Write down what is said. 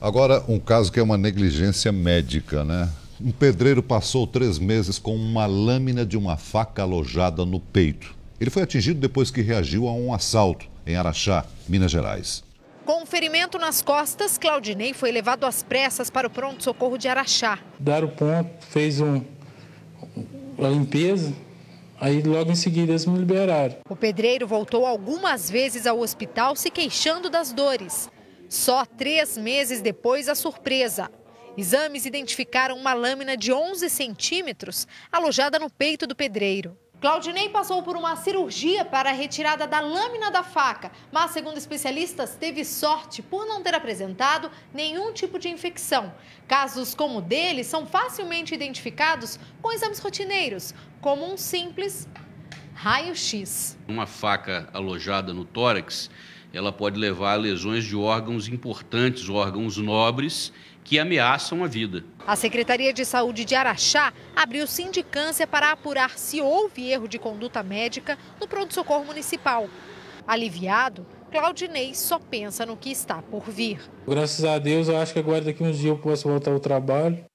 Agora, um caso que é uma negligência médica, né? Um pedreiro passou três meses com uma lâmina de uma faca alojada no peito. Ele foi atingido depois que reagiu a um assalto em Araxá, Minas Gerais. Com um ferimento nas costas, Claudinei foi levado às pressas para o pronto-socorro de Araxá. Dar o ponto, fez um, uma limpeza, Aí logo em seguida eles me liberaram. O pedreiro voltou algumas vezes ao hospital se queixando das dores. Só três meses depois, a surpresa. Exames identificaram uma lâmina de 11 centímetros alojada no peito do pedreiro. Claudinei passou por uma cirurgia para a retirada da lâmina da faca, mas, segundo especialistas, teve sorte por não ter apresentado nenhum tipo de infecção. Casos como o dele são facilmente identificados com exames rotineiros, como um simples raio-x. Uma faca alojada no tórax ela pode levar a lesões de órgãos importantes, órgãos nobres, que ameaçam a vida. A Secretaria de Saúde de Araxá abriu sindicância para apurar se houve erro de conduta médica no pronto-socorro municipal. Aliviado, Claudinei só pensa no que está por vir. Graças a Deus, eu acho que agora daqui uns dias eu posso voltar ao trabalho.